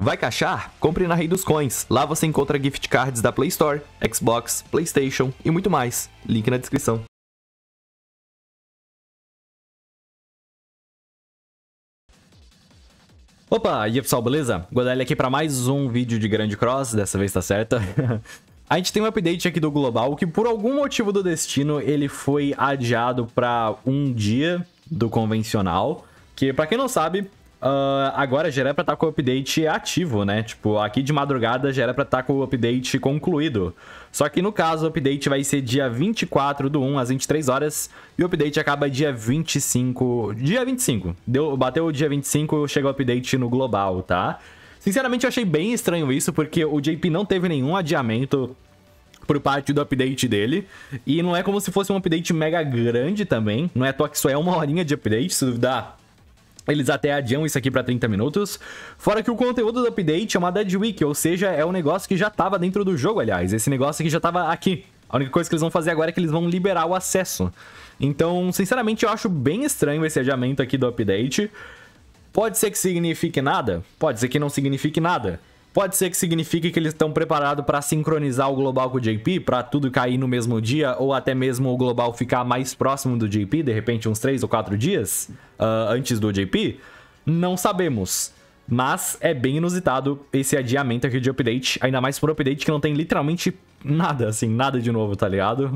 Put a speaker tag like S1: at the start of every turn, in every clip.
S1: Vai caixar? Compre na Rei dos Coins. Lá você encontra gift cards da Play Store, Xbox, PlayStation e muito mais. Link na descrição. Opa, e aí pessoal, beleza? Godali aqui para mais um vídeo de Grande Cross, dessa vez tá certa. A gente tem um update aqui do Global que por algum motivo do destino ele foi adiado para um dia do convencional. Que para quem não sabe, Uh, agora já era pra estar tá com o update ativo, né? Tipo, aqui de madrugada já era pra estar tá com o update concluído. Só que no caso, o update vai ser dia 24 do 1 às 23 horas e o update acaba dia 25. Dia 25. Deu, bateu o dia 25, chega o update no global, tá? Sinceramente, eu achei bem estranho isso, porque o JP não teve nenhum adiamento por parte do update dele. E não é como se fosse um update mega grande também. Não é à toa que só é uma horinha de update, se duvidar eles até adiam isso aqui para 30 minutos. Fora que o conteúdo do update é uma dead week, ou seja, é um negócio que já estava dentro do jogo, aliás. Esse negócio aqui já estava aqui. A única coisa que eles vão fazer agora é que eles vão liberar o acesso. Então, sinceramente, eu acho bem estranho esse adiamento aqui do update. Pode ser que signifique nada? Pode ser que não signifique nada. Pode ser que signifique que eles estão preparados para sincronizar o global com o JP, para tudo cair no mesmo dia, ou até mesmo o global ficar mais próximo do JP, de repente uns 3 ou 4 dias uh, antes do JP? Não sabemos. Mas é bem inusitado esse adiamento aqui de update, ainda mais por um update que não tem literalmente nada, assim, nada de novo, tá ligado?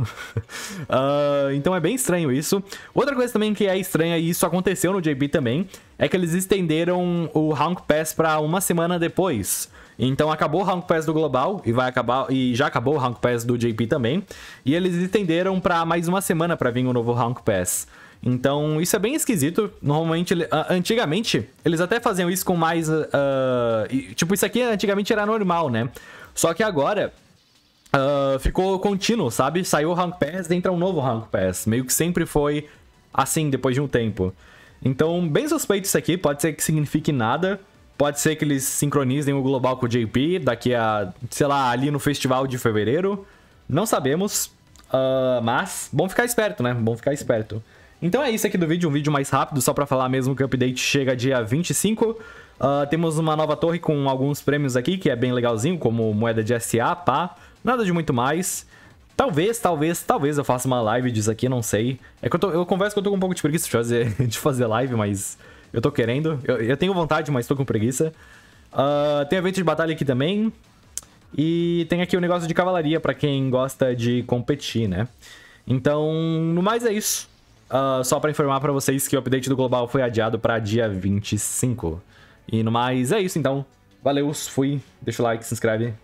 S1: uh, então é bem estranho isso. Outra coisa também que é estranha, e isso aconteceu no JB também, é que eles estenderam o Rank Pass pra uma semana depois. Então acabou o Rank Pass do Global e vai acabar e já acabou o Rank Pass do JP também. E eles estenderam para mais uma semana para vir o um novo Rank Pass. Então, isso é bem esquisito. Normalmente, antigamente, eles até faziam isso com mais. Uh, tipo, isso aqui antigamente era normal, né? Só que agora. Uh, ficou contínuo, sabe? Saiu o Rank Pass, entra um novo Rank Pass. Meio que sempre foi assim, depois de um tempo. Então, bem suspeito isso aqui. Pode ser que signifique nada. Pode ser que eles sincronizem o global com o JP daqui a, sei lá, ali no festival de fevereiro. Não sabemos. Uh, mas, bom ficar esperto, né? Bom ficar esperto. Então é isso aqui do vídeo, um vídeo mais rápido, só pra falar mesmo que o update chega dia 25. Uh, ah, temos uma nova torre com alguns prêmios aqui, que é bem legalzinho, como moeda de SA, pá, nada de muito mais. Talvez, talvez, talvez eu faça uma live disso aqui, não sei. É que eu, tô, eu converso que eu tô com um pouco de preguiça de fazer, de fazer live, mas eu tô querendo. Eu, eu tenho vontade, mas tô com preguiça. Uh, tem evento de batalha aqui também. E tem aqui o um negócio de cavalaria pra quem gosta de competir, né? Então, no mais é isso. Uh, só para informar para vocês que o update do global foi adiado para dia 25. E no mais, é isso então. Valeu, fui. Deixa o like, se inscreve.